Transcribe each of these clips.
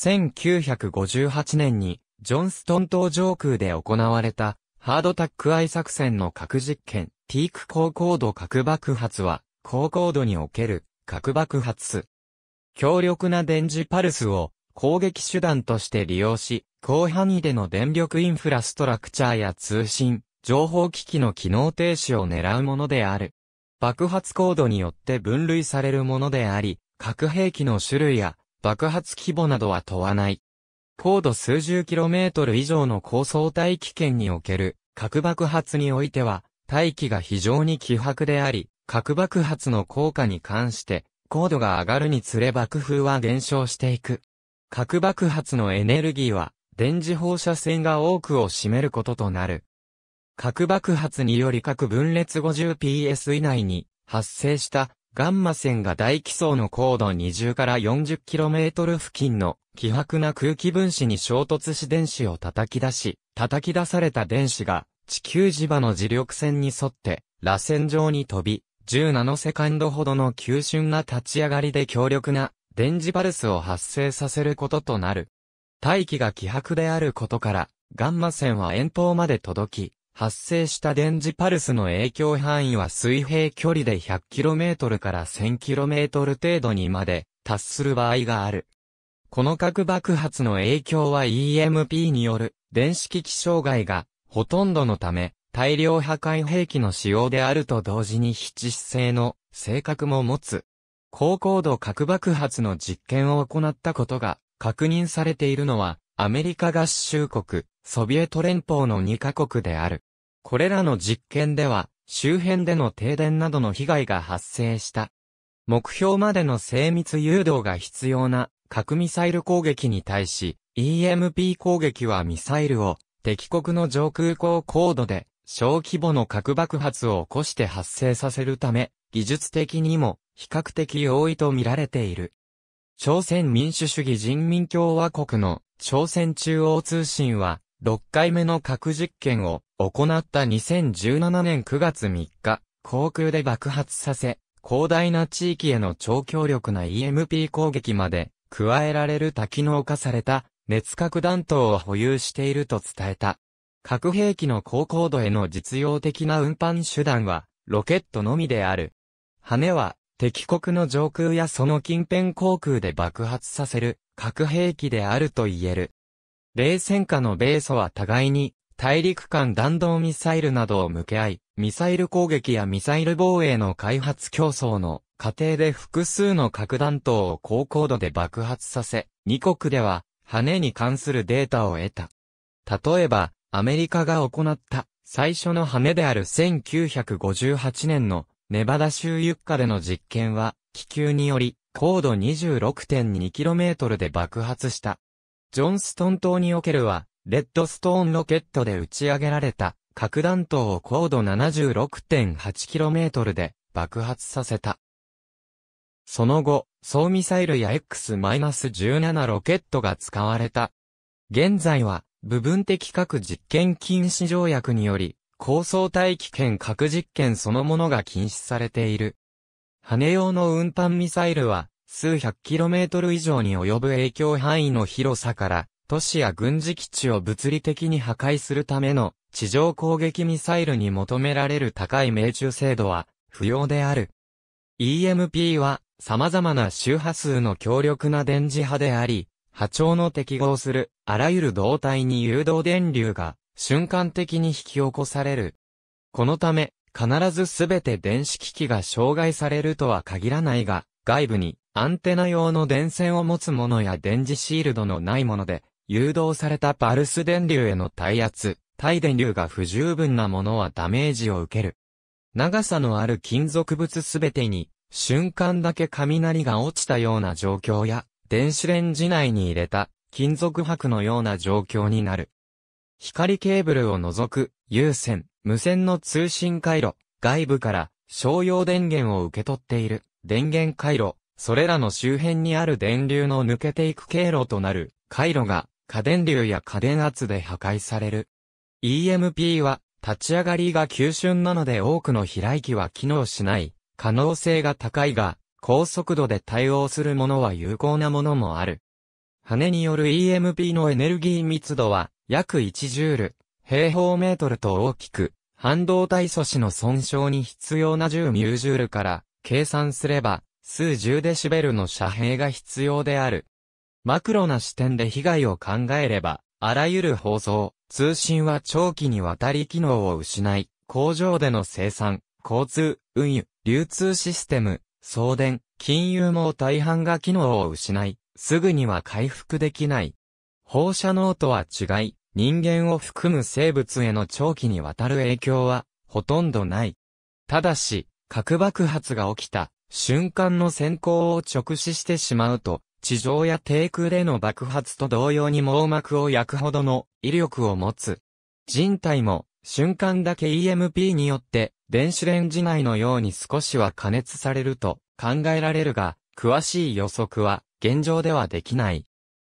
1958年に、ジョンストン島上空で行われた、ハードタックアイ作戦の核実験、ティーク高高度核爆発は、高高度における核爆発。強力な電磁パルスを攻撃手段として利用し、広範囲での電力インフラストラクチャーや通信、情報機器の機能停止を狙うものである。爆発高度によって分類されるものであり、核兵器の種類や爆発規模などは問わない。高度数十キロメートル以上の高層大気圏における核爆発においては、大気が非常に希薄であり、核爆発の効果に関して、高度が上がるにつれ爆風は減少していく。核爆発のエネルギーは、電磁放射線が多くを占めることとなる。核爆発により核分裂 50ps 以内に発生したガンマ線が大気層の高度20から 40km 付近の希薄な空気分子に衝突し電子を叩き出し、叩き出された電子が地球磁場の磁力線に沿って螺旋状に飛び、10ナノセカンドほどの急峻な立ち上がりで強力な電磁パルスを発生させることとなる。大気が希薄であることから、ガンマ線は遠方まで届き、発生した電磁パルスの影響範囲は水平距離で 100km から 1000km 程度にまで達する場合がある。この核爆発の影響は EMP による電子機器障害がほとんどのため大量破壊兵器の使用であると同時に非致死性の性格も持つ。高高度核爆発の実験を行ったことが確認されているのはアメリカ合衆国、ソビエト連邦の2カ国である。これらの実験では、周辺での停電などの被害が発生した。目標までの精密誘導が必要な核ミサイル攻撃に対し、EMP 攻撃はミサイルを敵国の上空高高度で小規模の核爆発を起こして発生させるため、技術的にも比較的容易と見られている。朝鮮民主主義人民共和国の朝鮮中央通信は6回目の核実験を行った2017年9月3日、航空で爆発させ、広大な地域への超強力な EMP 攻撃まで加えられる多機能化された熱核弾頭を保有していると伝えた。核兵器の高高度への実用的な運搬手段はロケットのみである。羽は敵国の上空やその近辺航空で爆発させる核兵器であると言える。冷戦下の米ソは互いに、大陸間弾道ミサイルなどを向け合い、ミサイル攻撃やミサイル防衛の開発競争の過程で複数の核弾頭を高高度で爆発させ、2国では、羽に関するデータを得た。例えば、アメリカが行った最初の羽である1958年のネバダ州ユッカでの実験は、気球により高度 26.2km で爆発した。ジョンストン島におけるは、レッドストーンロケットで打ち上げられた、核弾頭を高度 76.8km で爆発させた。その後、総ミサイルや X-17 ロケットが使われた。現在は、部分的核実験禁止条約により、高層大気圏核実験そのものが禁止されている。羽用の運搬ミサイルは、数百キロメートル以上に及ぶ影響範囲の広さから、都市や軍事基地を物理的に破壊するための地上攻撃ミサイルに求められる高い命中精度は不要である。EMP は様々な周波数の強力な電磁波であり、波長の適合するあらゆる動体に誘導電流が瞬間的に引き起こされる。このため、必ずすべて電子機器が障害されるとは限らないが、外部にアンテナ用の電線を持つものや電磁シールドのないもので、誘導されたパルス電流への耐圧、耐電流が不十分なものはダメージを受ける。長さのある金属物すべてに、瞬間だけ雷が落ちたような状況や、電子レンジ内に入れた金属箔のような状況になる。光ケーブルを除く有線、無線の通信回路、外部から商用電源を受け取っている電源回路、それらの周辺にある電流の抜けていく経路となる回路が過電流や過電圧で破壊される。EMP は立ち上がりが急峻なので多くの飛来機は機能しない可能性が高いが高速度で対応するものは有効なものもある。羽による EMP のエネルギー密度は約1ジュール、平方メートルと大きく、半導体素子の損傷に必要な10ミュージュールから計算すれば数十デシベルの遮蔽が必要である。マクロな視点で被害を考えれば、あらゆる放送、通信は長期にわたり機能を失い、工場での生産、交通、運輸、流通システム、送電、金融も大半が機能を失い、すぐには回復できない。放射能とは違い、人間を含む生物への長期にわたる影響は、ほとんどない。ただし、核爆発が起きた瞬間の閃光を直視してしまうと、地上や低空での爆発と同様に網膜を焼くほどの威力を持つ。人体も瞬間だけ EMP によって電子レンジ内のように少しは加熱されると考えられるが、詳しい予測は現状ではできない。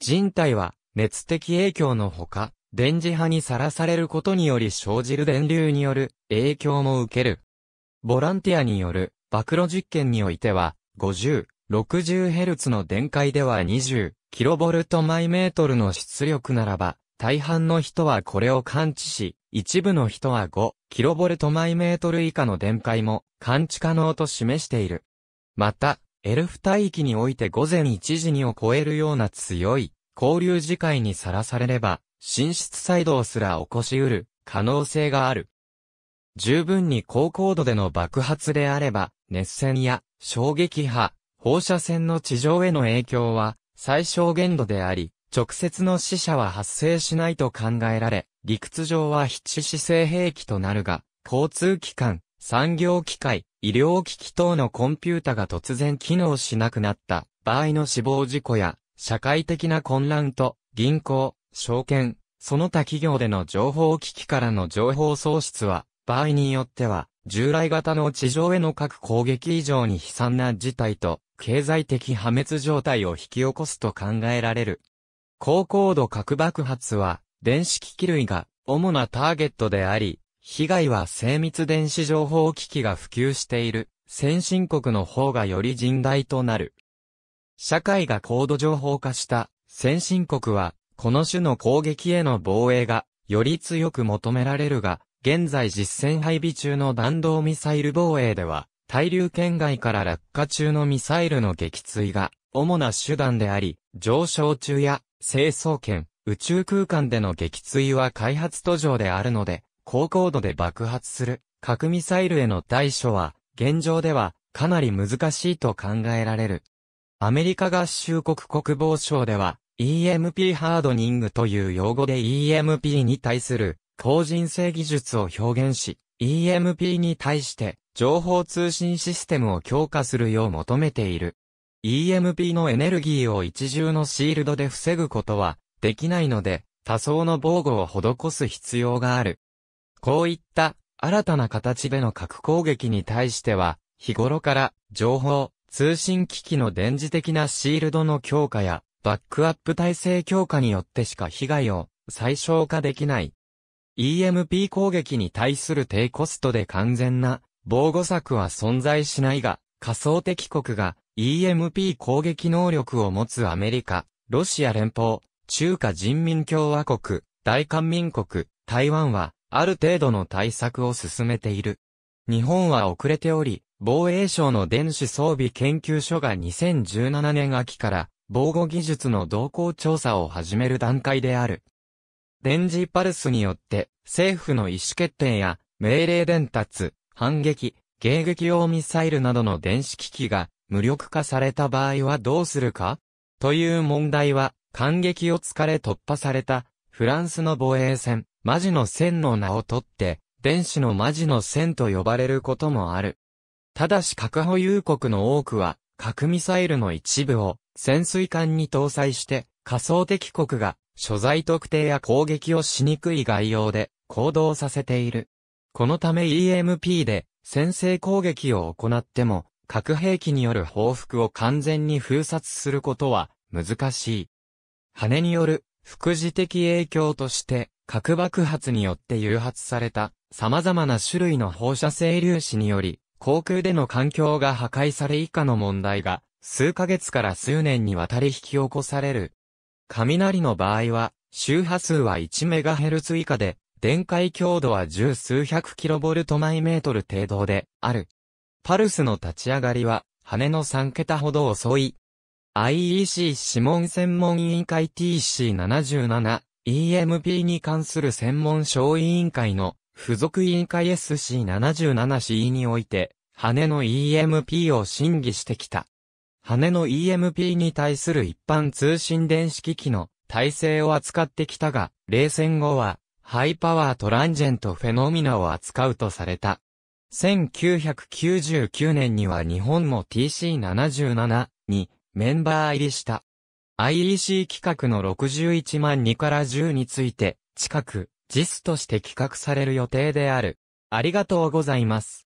人体は熱的影響のほか、電磁波にさらされることにより生じる電流による影響も受ける。ボランティアによる暴露実験においては、50、60Hz の電解では 20kV/m の出力ならば、大半の人はこれを感知し、一部の人は 5kV/m 以下の電解も感知可能と示している。また、エルフ帯域において午前1時にを超えるような強い交流磁界にさらされれば、寝室再動すら起こし得る可能性がある。十分に高高度での爆発であれば、熱線や衝撃波、放射線の地上への影響は最小限度であり、直接の死者は発生しないと考えられ、理屈上は必死姿勢兵器となるが、交通機関、産業機械、医療機器等のコンピュータが突然機能しなくなった場合の死亡事故や、社会的な混乱と、銀行、証券、その他企業での情報機器からの情報喪失は、場合によっては、従来型の地上への核攻撃以上に悲惨な事態と、経済的破滅状態を引き起こすと考えられる。高高度核爆発は、電子機器類が主なターゲットであり、被害は精密電子情報機器が普及している、先進国の方がより甚大となる。社会が高度情報化した先進国は、この種の攻撃への防衛が、より強く求められるが、現在実戦配備中の弾道ミサイル防衛では、対流圏外から落下中のミサイルの撃墜が主な手段であり、上昇中や成層圏、宇宙空間での撃墜は開発途上であるので、高高度で爆発する核ミサイルへの対処は、現状ではかなり難しいと考えられる。アメリカ合衆国国防省では、EMP ハードニングという用語で EMP に対する高人性技術を表現し、EMP に対して情報通信システムを強化するよう求めている。EMP のエネルギーを一重のシールドで防ぐことはできないので、多層の防護を施す必要がある。こういった新たな形での核攻撃に対しては、日頃から情報、通信機器の電磁的なシールドの強化やバックアップ体制強化によってしか被害を最小化できない EMP 攻撃に対する低コストで完全な防護策は存在しないが、仮想敵国が EMP 攻撃能力を持つアメリカ、ロシア連邦、中華人民共和国、大韓民国、台湾は、ある程度の対策を進めている。日本は遅れており、防衛省の電子装備研究所が2017年秋から、防護技術の動向調査を始める段階である。電磁パルスによって、政府の意思決定や、命令伝達、反撃、迎撃用ミサイルなどの電子機器が、無力化された場合はどうするかという問題は、感激を疲れ突破された、フランスの防衛戦、マジの線の名を取って、電子のマジの線と呼ばれることもある。ただし核保有国の多くは、核ミサイルの一部を潜水艦に搭載して、仮想敵国が所在特定や攻撃をしにくい概要で行動させている。このため EMP で先制攻撃を行っても核兵器による報復を完全に封殺することは難しい。羽による副次的影響として核爆発によって誘発された様々な種類の放射性粒子により航空での環境が破壊され以下の問題が数ヶ月から数年にわたり引き起こされる雷の場合は、周波数は 1MHz 以下で、電解強度は十数百 kV イメートル程度である。パルスの立ち上がりは、羽の3桁ほど遅い。IEC 諮問専門委員会 TC77、EMP に関する専門小委員会の付属委員会 SC77C において、羽の EMP を審議してきた。羽の EMP に対する一般通信電子機器の体制を扱ってきたが、冷戦後は、ハイパワートランジェントフェノミナを扱うとされた。1999年には日本も TC77 にメンバー入りした。IEC 企画の61万2から10について、近く、JIS として企画される予定である。ありがとうございます。